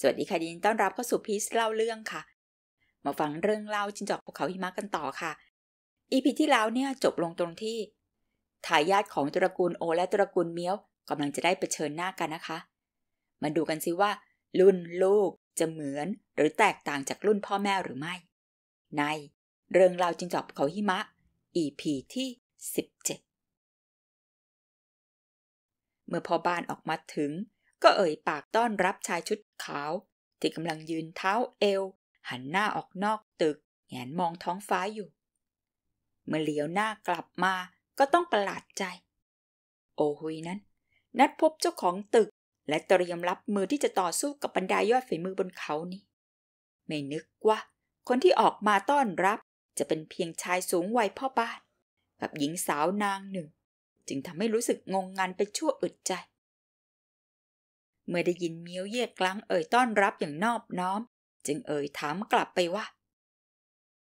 สวัสดีค่ะดินต้อนรับเข้าสู่พีซเล่าเรื่องค่ะ มาฟังเรื่องเล่าจินจอกภูเขาหิมะกันต่อค่ะอีพีที่แล้วเนี่ยจบลงตรงที่ทายาทของตระกูลโอและตระกูลเมียวกำลังจะได้เผชิญหน้ากันนะคะ มาดูกันซิว่า รุ่นลูกจะเหมือนหรือแตกต่างจากรุ่นพ่อแม่หรือไม่ ใน เรื่องเล่าจิงจอกภูเขาหิมะ EP ที่17เมื่อพ่อบ้านออกมาถึงก็เอ่ยปากต้อนรับชายชุดขาว ที่กำลังยืนเท้าเอว หันหน้าออกนอกตึกแงนมองท้องฟ้าอยู่ เมื่อเหลียวหน้ากลับมาก็ต้องประหลาดใจ โอหุยนั้น นัดพบเจ้าของตึกและเตรียมรับมือที่จะต่อสู้กับบรรดายอดฝีมือบนเขานี้ไม่นึกว่าคนที่ออกมาต้อนรับจะเป็นเพียงชายสูงวัยพ่อบ้าน กับหญิงสาวนางหนึ่ง จึงทำให้รู้สึกงงงันไปชั่วอึดใจเมื่อได้ยินเมียวเย่กลังเอ่ยต้อนรับอย่างนอบน้อม จึงเอ่ยถามกลับไปว่า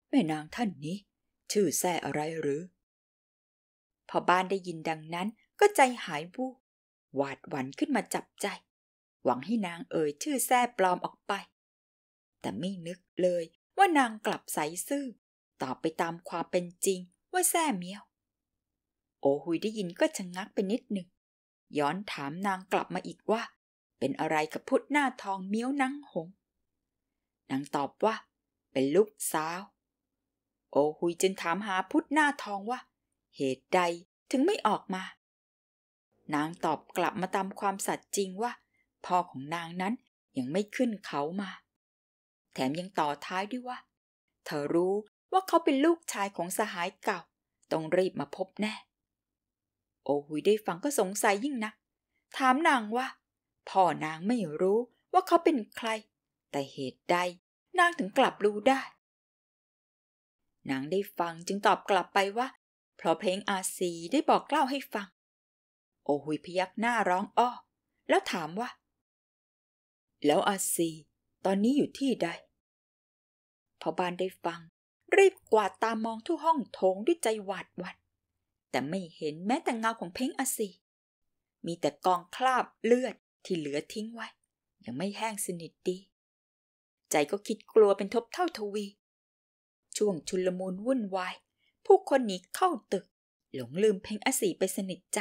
แม่นางท่านนี้ ชื่อแซ่อะไรหรือ พอบ้านได้ยินดังนั้นก็ใจหายบูหวาดหวั่นขึ้นมาจับใจ หวังให้นางเอ่ยชื่อแซ่ปลอมออกไป แต่ไม่นึกเลย ว่านางกลับใสซื่อตอบไปตามความเป็นจริง ว่าแซ่เมียวโอหุยได้ยินก็ชะงงักไปนิดหนึ่งย้อนถามนางกลับมาอีกว่าเป็นอะไรกับพุทธหน้าทองเมี้ยวนังหง นางตอบว่า เป็นลูกสาว โอหุยจึงถามหาพุทธหน้าทองว่า เหตุใดถึงไม่ออกมา นางตอบกลับมาตามความสัตย์จริงว่าพ่อของนางนั้นยังไม่ขึ้นเขามา แถมยังต่อท้ายด้วยว่า เธอรู้ว่าเขาเป็นลูกชายของสหายเก่าต้องรีบมาพบแน่ โอหุยได้ฟังก็สงสัยยิ่งนะักถามนางว่าพ่อนางไม่รู้ว่าเขาเป็นใคร แต่เหตุใดนางถึงกลับรู้ได้ นางได้ฟังจึงตอบกลับไปว่าเพราะเพลงอาซีได้บอกเล่าให้ฟัง โอหุยพยักหน้าร้องอ้อ แล้วถามว่า แล้วอาซีตอนนี้อยู่ที่ใด พอบานได้ฟังรีบกวาดตามองทุกห้องโถงด้วยใจหวาดหวั่นแต่ไม่เห็นแม้แต่เงาของเพ้งอาซี มีแต่กองคราบเลือดที่เหลือทิ้งไว้ ยังไม่แห้งสนิทดี ใจก็คิดกลัวเป็นทบเท่าทวี ช่วงชุลมุนวุ่นวายผู้คนหนีเข้าตึกหลงลืมเพ่งอสีไปสนิทใจ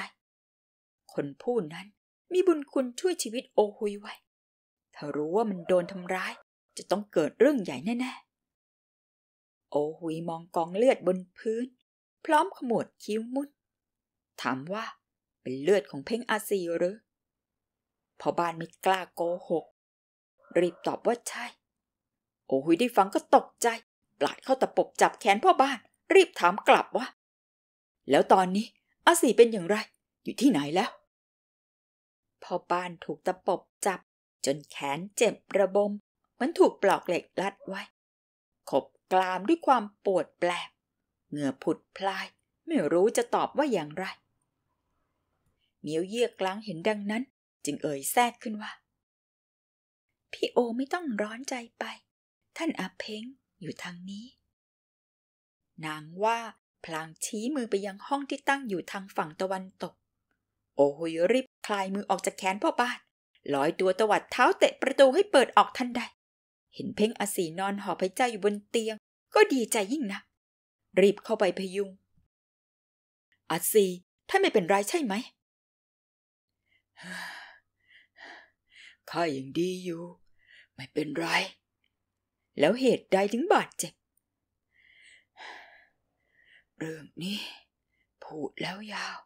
คนผู้นั้นมีบุญคุณช่วยชีวิตโอหุยไว้ถ้ารู้ว่ามันโดนทำร้าย จะต้องเกิดเรื่องใหญ่แน่ ๆ โอหุยมองกองเลือดบนพื้น พร้อมขมวดคิ้วมุดถามว่าเป็นเลือดของเพ่งอาซีหรือพอบ้านไม่กล้าโกหก รีบตอบว่าใช่ โอ้หุยได้ฟังก็ตกใจ ปลาดเข้าตะปบจับแขนพ่อบ้าน รีบถามกลับว่า แล้วตอนนี้อาสีเป็นอย่างไร อยู่ที่ไหนแล้ว พ่อบ้านถูกตะปบจับ จนแขนเจ็บระบม มันถูกปลอกเหล็กลัดไว้ ขบกลามด้วยความปวดแปลบเหงื่อผุดพลาย ไม่รู้จะตอบว่าอย่างไร เมียวเยียกลางเห็นดังนั้นจึงเอ่ยแทรกขึ้นว่า พี่โอไม่ต้องร้อนใจไป ท่านอาเพงอยู่ทางนี้ นางว่าพลางชี้มือไปยังห้องที่ตั้งอยู่ทางฝั่งตะวันตก โอหุยรีบคลายมือออกจากแขนพ่อบ้านลอยตัวตวัดเท้าเตะประตูให้เปิดออกทันใด เห็นเพ่งอาีนอนหอบพระเจ้าอยู่บนเตียง ก็ดีใจยิ่งนะรีบเข้าไปพยุงอาีท่านไม่เป็นไรใช่ไหมข้ายังดีอยู่ ไม่เป็นไร แล้วเหตุใดถึงบาดเจ็บเรื่องนี้พูดแล้วยาว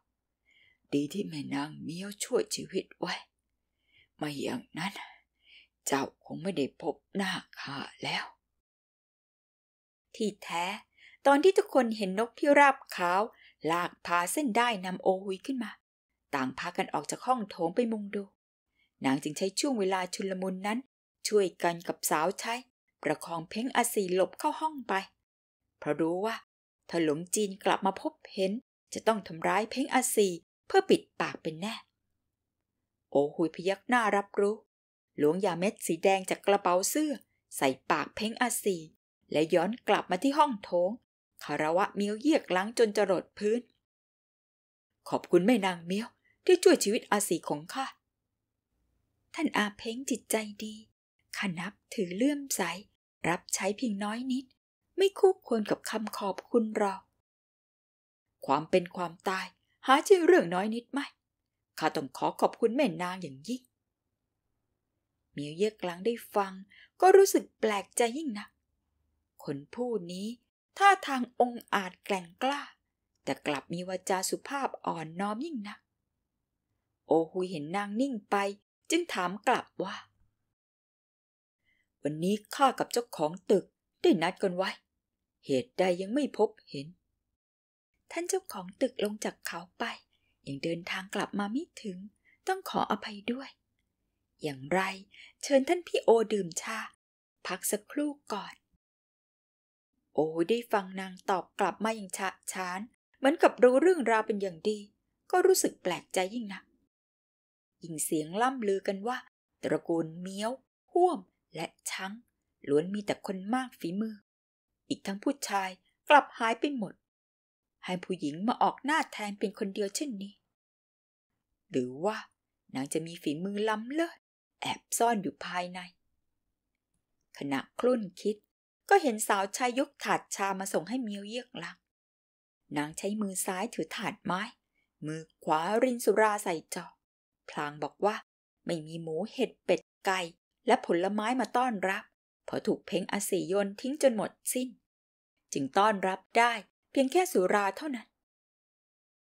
ดีที่แม่นางเมียวช่วยชีวิตไว้ไม่อย่างนั้น เจ้าคงไม่ได้พบหน้าข้าแล้ว ที่แท้ตอนที่ทุกคนเห็นนกพิราบขาวลากพาเส้นได้นำโอหุยขึ้นมา ต่างพากันออกจากห้องโถงไปมุงดูนางจึงใช้ช่วงเวลาชุลมุนนั้น ช่วยกันกับสาวใช้ประคองเพ้งอาศีหลบเข้าห้องไป เพราะรู้ว่าถ้าหลงจีนกลับมาพบเห็นจะต้องทำร้ายเพ้งอาศีเพื่อปิดปากเป็นแน่ โอหุยพยักหน้ารับรู้ หลวงยาเม็ดสีแดงจากกระเป๋าเสื้อใส่ปากเพ้งอาศีและย้อนกลับมาที่ห้องโถงคารวะเมียวเยียกล้างจนจรดพื้น ขอบคุณแม่นางเมียวที่ช่วยชีวิตอาศีของข้าท่านอาเพ้งจิตใจดี ขนับถือเลื่อมใส รับใช้เพียงน้อยนิด ไม่คู่ควรกับคำขอบคุณหรอก ความเป็นความตายหาใช่เรื่องน้อยนิดไหม ข้าต้องขอขอบคุณแม่นางอย่างยิ่ง เมียวเยือกลังได้ฟัง ก็รู้สึกแปลกใจยิ่งนัก คนผู้นี้ท่าทางองอาจแกล่งกล้า แต่กลับมีวาจาสุภาพอ่อนน้อมยิ่งนัก โอหุยเห็นนางนิ่งไปจึงถามกลับว่า วันนี้ข้ากับเจ้าของตึกได้นัดกันไว้ เหตุใดยังไม่พบเห็น ท่านเจ้าของตึกลงจากเขาไปยังเดินทางกลับมาไม่ถึง ต้องขออภัยด้วย อย่างไรเชิญท่านพี่โอดื่มชา พักสักครู่ก่อน โอได้ฟังนางตอบกลับมาอย่างฉะฉาน เหมือนกับรู้เรื่องราวเป็นอย่างดี ก็รู้สึกแปลกใจยิ่งนักยิ่งเสียงล่ำลือกันว่า ตระกูลเมี้ยวห่วมและช้างล้วนมีแต่คนมากฝีมือ อีกทั้งผู้ชายกลับหายไปหมด ให้ผู้หญิงมาออกหน้าแทนเป็นคนเดียวเช่นนี้ หรือว่านางจะมีฝีมือล้ำเลิศแอบซ่อนอยู่ภายใน ขณะคลุ่นคิดก็เห็นสาวชายยกถาดชามาส่งให้เมียวเยียกลักนางใช้มือซ้ายถือถาดไม้ มือขวารินสุราใส่จอกพลางบอกว่าไม่มีหมูเห็ดเป็ดไก่และผลไม้มาต้อนรับเพราะถูกเพ่งอาศียนทิ้งจนหมดสิ้น จึงต้อนรับได้ เพียงแค่สุราเท่านั้น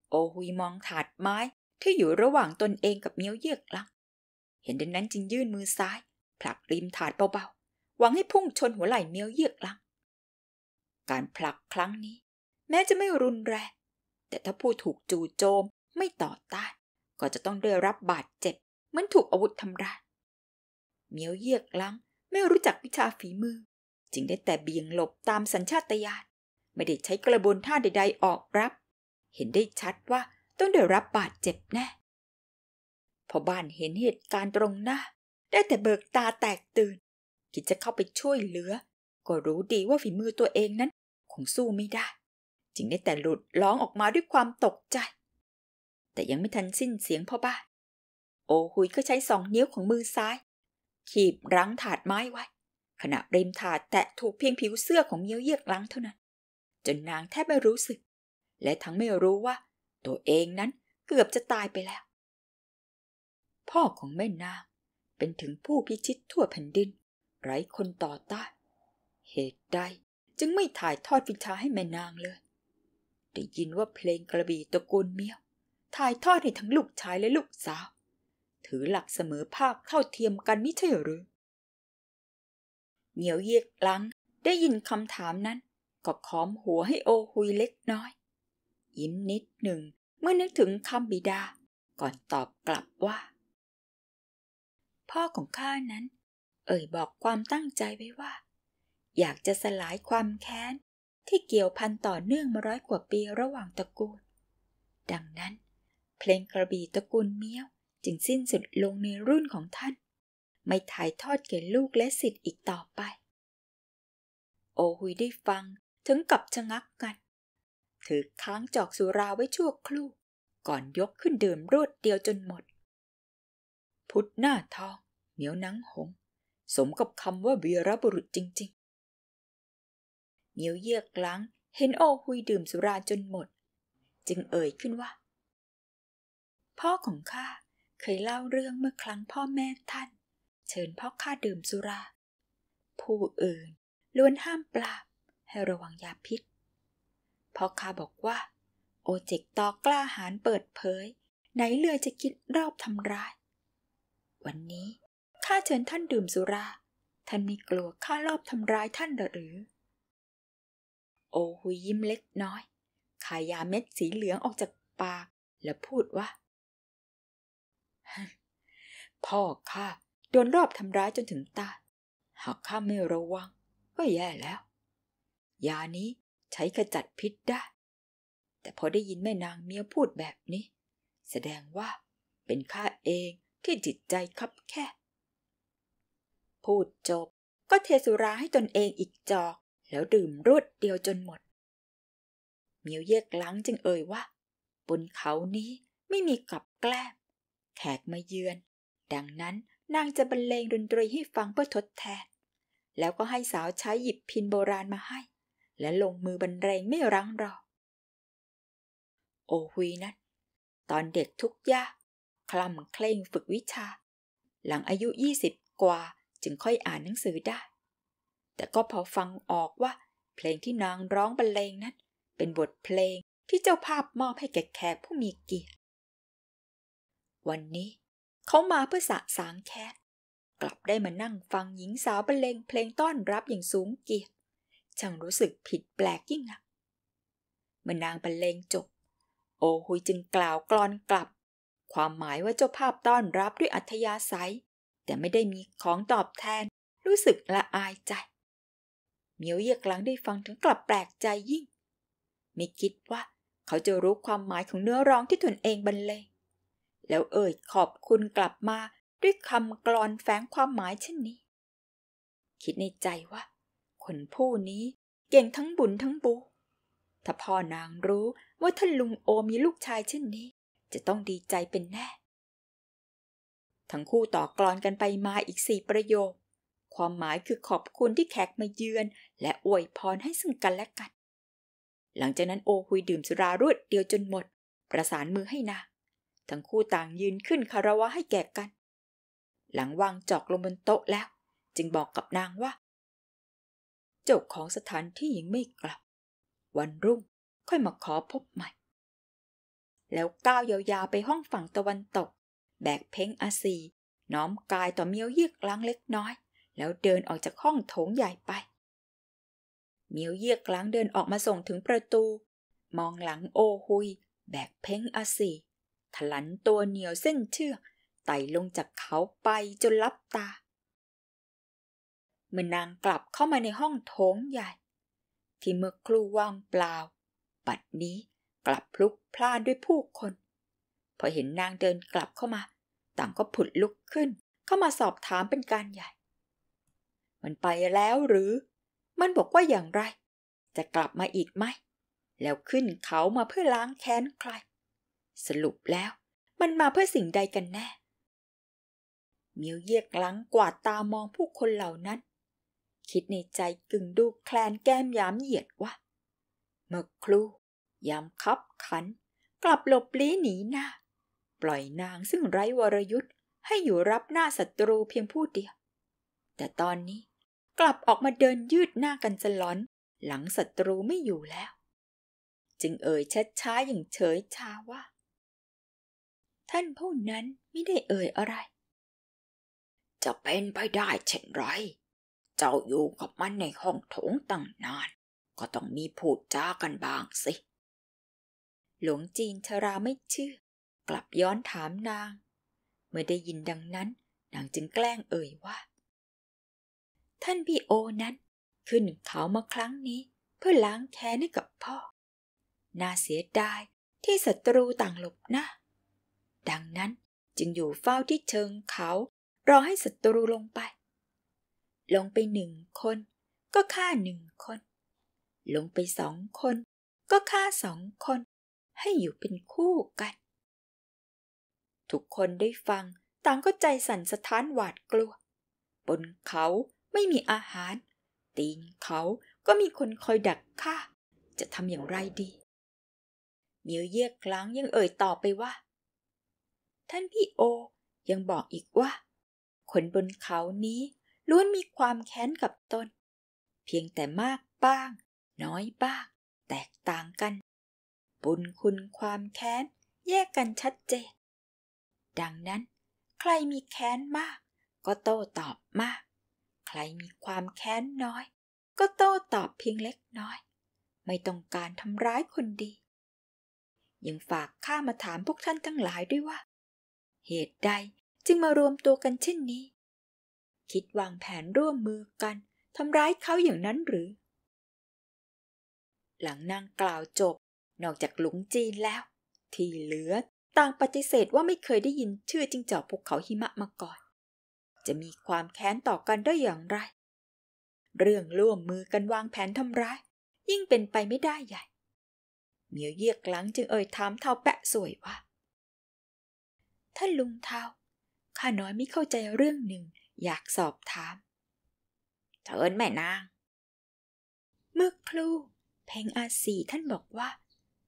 โอหุยมองถาดไม้ที่อยู่ระหว่างตนเองกับเมี้ยวเยือกลังเห็นดังนั้นจึงยื่นมือซ้าย ผลักริมถาดเบาๆหวังให้พุ่งชนหัวไหล่เมี้ยวเยือกลังการผลักครั้งนี้ แม้จะไม่รุนแรงแต่ถ้าผู้ถูกจู่โจมไม่ต่อต้านก็จะต้องได้รับบาดเจ็บเหมือนถูกอาวุธทำร้ายเมียวเยียกล้งไม่รู้จักวิชาฝีมือ จึงได้แต่เบี่ยงหลบตามสัญชาตญาณไม่ได้ใช้กระบวนท่าใด ๆ ออกรับ เห็นได้ชัดว่าต้องได้รับบาดเจ็บแน่ พอบ้านเห็นเหตุการณ์ตรงหน้า ได้แต่เบิกตาแตกตื่นคิดจะเข้าไปช่วยเหลือ ก็รู้ดีว่าฝีมือตัวเองนั้นคงสู้ไม่ได้ จึงได้แต่หลุดร้องออกมาด้วยความตกใจแต่ยังไม่ทันสิ้นเสียงพ่อบ้านโอหุยก็ใช้สองนิ้วของมือซ้าย ขีบรั้งถาดไม้ไว้ ขณะริมถาดแตะถูกเพียงผิวเสื้อของเมียวเยือกรั้งเท่านั้น จนนางแทบไม่รู้สึก และทั้งไม่รู้ว่าตัวเองนั้นเกือบจะตายไปแล้ว พ่อของแม่นางเป็นถึงผู้พิชิตทั่วแผ่นดิน ไร้คนต่อต้านเหตุใดจึงไม่ถ่ายทอดวิชาให้แม่นางเลยได้ยินว่าเพลงกระบี่ตระกูลเมียวถ่ายทอดให้ทั้งลูกชายและลูกสาว ถือหลักเสมอภาคเท่าเทียมกันไม่ใช่หรือ เหมียวเยียกลังได้ยินคำถามนั้นก็ขอมหัวให้โอหุยเล็กน้อยยิ้มนิดหนึ่งเมื่อนึกถึงคำบิดา ก่อนตอบกลับว่า พ่อของข้านั้น เอ่ยบอกความตั้งใจไว้ว่า อยากจะสลายความแค้นที่เกี่ยวพันต่อเนื่องมาร้อยกว่าปีระหว่างตระกูล ดังนั้นเพลงกระบี่ตระกูลเมี้ยว จึงสิ้นสุดลงในรุ่นของท่าน ไม่ถ่ายทอดแก่ลูกและสิทธิ์อีกต่อไป โอหุยได้ฟังถึงกับชะงักกัน ถือค้างจอกสุราไว้ชั่วครู่ ก่อนยกขึ้นดื่มรวดเดียวจนหมด พุทธหน้าทองเหนียวนังหง สมกับคำว่าวีรบุรุษจริงๆเหนียวเยือกลังเห็นโอหุยดื่มสุราจนหมด จึงเอ่ยขึ้นว่าพ่อของข้าเคยเล่าเรื่องเมื่อครั้งพ่อแม่ท่านเชิญพ่อข้าดื่มสุรา ผู้อื่นล้วนห้ามปราบให้ระวังยาพิษพ่อข้าบอกว่า โอเจกตอกล้าหารเปิดเผย ไหนเลือจะคิดรอบทำร้าย วันนี้ข้าเชิญท่านดื่มสุรา ท่านไม่กลัวข้ารอบทำร้ายท่านหรือ โอหุยยิ้มเล็กน้อยขายยาเม็ดสีเหลืองออกจากปากและพูดว่าพ่อข้าโดนรอบทำร้ายจนถึงตายหากข้าไม่ระวังก็แย่แล้ว ยานี้ใช้ขจัดพิษได้ แต่พอได้ยินแม่นางเมียพูดแบบนี้ แสดงว่าเป็นข้าเองที่จิตใจคับแคบพูดจบก็เทสุราให้ตนเองอีกจอกแล้วดื่มรวดเดียวจนหมด เมียวเยกลังจึงเอ่ยว่าบนเขานี้ไม่มีกับแกล้มแขกมาเยือน ดังนั้นนางจะบรรเลงดนตรีให้ฟังเพื่อทดแทนแล้วก็ให้สาวใช้หยิบพินโบราณมาให้ และลงมือบรรเลงไม่รั้งรอ โอฮุยนั้นตอนเด็กทุกยากคลำเคร่งฝึกวิชา หลังอายุยี่สิบกว่าจึงค่อยอ่านหนังสือได้ แต่ก็พอฟังออกว่าเพลงที่นางร้องบรรเลงนั้น เป็นบทเพลงที่เจ้าภาพมอบให้แก่แขกผู้มีเกียรติวันนี้เขามาเพื่อสะสางแค้นกลับได้มานั่งฟังหญิงสาวบรรเลงเพลงต้อนรับอย่างสูงเกียรติช่างรู้สึกผิดแปลกยิ่งนักเมื่อนางบรรเลงจบโอ หุยจึงกล่าวกลอนกลับ ความหมายว่าเจ้าภาพต้อนรับด้วยอัธยาศัย แต่ไม่ได้มีของตอบแทน รู้สึกละอายใจเมียวเยียกหลังได้ฟังถึงกลับแปลกใจยิ่ง ไม่คิดว่าเขาจะรู้ความหมายของเนื้อร้องที่ตนเองบรรเลงแล้วเอ่ยขอบคุณกลับมาด้วยคำกลอนแฝงความหมายเช่นนี้ คิดในใจว่า คนผู้นี้เก่งทั้งบุญทั้งบูถ้าพ่อนางรู้ว่าท่านลุงโอมีลูกชายเช่นนี้ จะต้องดีใจเป็นแน่ ทั้งคู่ต่อกลอนกันไปมาอีกสี่ประโยค ความหมายคือขอบคุณที่แขกมาเยือน และอวยพรให้ซึ่งกันและกัน หลังจากนั้นโอหุยดื่มสุรารวดเดียวจนหมด ประสานมือให้นางทั้งคู่ต่างยืนขึ้นคารวะให้แก่กัน หลังวางจอกลงบนโต๊ะแล้ว จึงบอกกับนางว่าเจ้าของสถานที่ยังไม่กลับ วันรุ่งค่อยมาขอพบใหม่ แล้วก้าวยาวๆไปห้องฝั่งตะวันตก แบกเพ้งอาซี น้อมกายต่อเมียวเยือกล้างเล็กน้อย แล้วเดินออกจากห้องโถงใหญ่ไปเมียวเยือกล้างเดินออกมาส่งถึงประตู มองหลังโอหุย แบกเพ้งอาซีถลันตัวเหนียวเส้นเชือกไต่ลงจากเขาไปจนลับตาเมื่อนางกลับเข้ามาในห้องโถงใหญ่ ที่เมื่อครู่ว่างเปล่าปัดนี้กลับพลุกพล่านด้วยผู้คน พอเห็นนางเดินกลับเข้ามา ต่างก็ผุดลุกขึ้นเข้ามาสอบถามเป็นการใหญ่ มันไปแล้วหรือ มันบอกว่าอย่างไร จะกลับมาอีกไหมแล้วขึ้นเขามาเพื่อล้างแค้นใครสรุปแล้วมันมาเพื่อสิ่งใดกันแน่เมียวเยียกหลังกวาดตามองผู้คนเหล่านั้น คิดในใจกึ่งดูแคลนแก้มยามเหยียดว่าเมื่อครู่ยามคับขันกลับหลบลี้หนีหน้า ปล่อยนางซึ่งไร้วรยุทธ์ ให้อยู่รับหน้าศัตรูเพียงผู้เดียว แต่ตอนนี้กลับออกมาเดินยืดหน้ากันสลอน หลังศัตรูไม่อยู่แล้ว จึงเอ่ยชัดช้าอย่างเฉยชาว่าท่านผู้นั้นไม่ได้เอ่ยอะไร จะเป็นไปได้เช่นไร เจ้าอยู่กับมันในห้องโถงตั้งนาน ก็ต้องมีพูดจากันบ้างสิ หลวงจีนชราไม่เชื่อ กลับย้อนถามนาง เมื่อได้ยินดังนั้น นางจึงแกล้งเอ่ยว่า ท่านพี่โอนั้น ขึ้นเขามาครั้งนี้ เพื่อล้างแค้นให้กับพ่อ น่าเสียดายที่ศัตรูต่างหลบน้าดังนั้นจึงอยู่เฝ้าที่เชิงเขารอให้ศัตรูลงไป ลงไปหนึ่งคนก็ฆ่าหนึ่งคน ลงไปสองคนก็ฆ่าสองคน ให้อยู่เป็นคู่กัน ทุกคนได้ฟัง ต่างก็ใจสั่นสะท้านหวาดกลัว บนเขาไม่มีอาหาร ตีนเขาก็มีคนคอยดักฆ่า จะทำอย่างไรดีเมียวเยียกลังยังเอ่ยต่อไปว่าท่านพี่โอยังบอกอีกว่า คนบนเขานี้ล้วนมีความแค้นกับตน เพียงแต่มากบ้างน้อยบ้างแตกต่างกันบุญคุณความแค้นแยกกันชัดเจนดังนั้นใครมีแค้นมากก็โต้ตอบมาก ใครมีความแค้นน้อยก็โต้ตอบเพียงเล็กน้อย ไม่ต้องการทำร้ายคนดี ยังฝากข้ามาถามพวกท่านทั้งหลายด้วยว่าเหตุใดจึงมารวมตัวกันเช่นนี้ คิดวางแผนร่วมมือกันทำร้ายเขาอย่างนั้นหรือ หลังนางกล่าวจบ นอกจากหลุงจีนแล้ว ที่เหลือต่างปฏิเสธว่าไม่เคยได้ยิน ชื่อจิงจอกภูเขาหิมะมาก่อน จะมีความแค้นต่อกันได้อย่างไร เรื่องร่วมมือกันวางแผนทำร้าย ยิ่งเป็นไปไม่ได้ใหญ่เมียวเยียกหลังจึงเอ่ยถามเท่าแปะสวยว่าท่านลุงเทาข้าน้อยไม่เข้าใจเรื่องหนึ่งอยากสอบถาม เถิญแม่นาง เมื่อครู่เพงอาสีท่านบอกว่า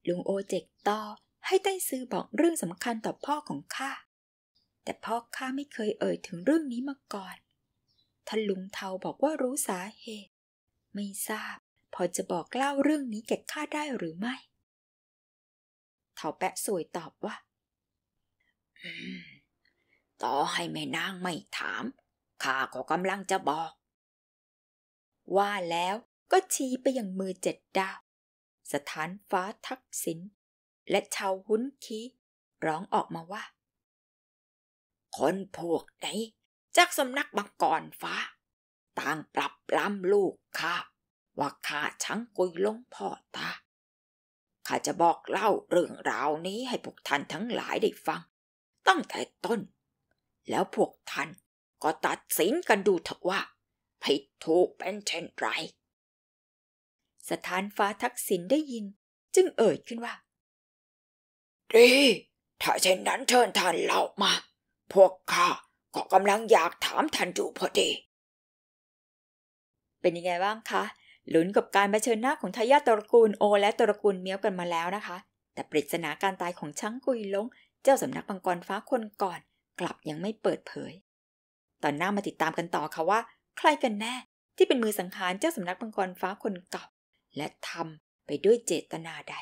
ลุงโอเจกตอให้ใต้ซื้อบอกเรื่องสำคัญต่อพ่อของข้า แต่พ่อข้าไม่เคยเอ่ยถึงเรื่องนี้มาก่อน ท่านลุงเทาบอกว่ารู้สาเหตุ ไม่ทราบ พอจะบอกเล่าเรื่องนี้แก่ข้าได้หรือไม่เถาแปะสวยตอบว่าต่อให้แม่นางไม่ถาม ข้าก็กำลังจะบอก ว่าแล้วก็ชี้ไปยังมือเจ็ดดาวสถานฟ้าทักษิณและชาวหุ้นคีร้องออกมาว่า คนพวกไหนจากสำนักบังกรฟ้า ต่างปรับลำลูกข้าว่าข้าชังกุยลงพ่อตา ข้าจะบอกเล่าเรื่องราวนี้ให้พวกท่านทั้งหลายได้ฟังตั้งแต่ต้น แล้วพวกท่านก็ตัดสินกันดูเถอะว่าผิดถูกเป็นเช่นไร สถานฟ้าทักษิณได้ยินจึงเอ่ยขึ้นว่า ดี ถ้าเช่นนั้นเชิญท่านเล่ามา พวกข้าก็กำลังอยากถามท่านอยู่พอดี เป็นยังไงบ้างคะลุ้นกับการเผชิญหน้าของทายาทตระกูลโอและตระกูลเมียวกันมาแล้วนะคะ แต่ปริศนาการตายของช้างกุยลงเจ้าสำนักบังกรฟ้าคนก่อนกลับยังไม่เปิดเผย ตอนหน้ามาติดตามกันต่อค่ะว่า ใครกันแน่ ที่เป็นมือสังหารเจ้าสำนักบังกรฟ้าคนเก่าและทำไปด้วยเจตนาใด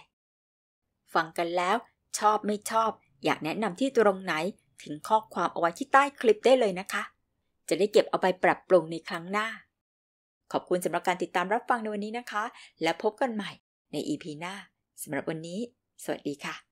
ฟังกันแล้วชอบไม่ชอบ อยากแนะนำที่ตรงไหนถึงข้อความเอาไว้ที่ใต้คลิปได้เลยนะคะ จะได้เก็บเอาไปปรับปรุงในครั้งหน้า ขอบคุณสำหรับการติดตามรับฟังในวันนี้นะคะ และพบกันใหม่ ในอีพีหน้าสำหรับวันนี้ สวัสดีค่ะ